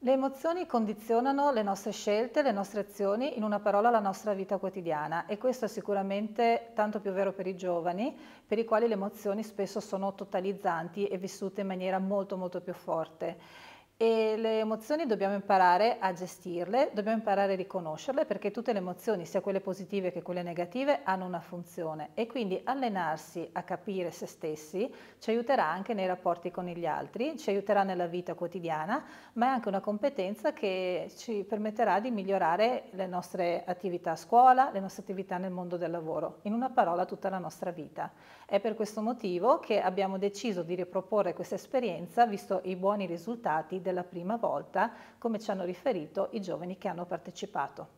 Le emozioni condizionano le nostre scelte, le nostre azioni, in una parola la nostra vita quotidiana e questo è sicuramente tanto più vero per i giovani, per i quali le emozioni spesso sono totalizzanti e vissute in maniera molto molto più forte e le emozioni dobbiamo imparare a gestirle, dobbiamo imparare a riconoscerle perché tutte le emozioni, sia quelle positive che quelle negative, hanno una funzione e quindi allenarsi a capire se stessi ci aiuterà anche nei rapporti con gli altri, ci aiuterà nella vita quotidiana, ma è anche una competenza che ci permetterà di migliorare le nostre attività a scuola, le nostre attività nel mondo del lavoro, in una parola tutta la nostra vita. È per questo motivo che abbiamo deciso di riproporre questa esperienza visto i buoni risultati della prima volta, come ci hanno riferito i giovani che hanno partecipato.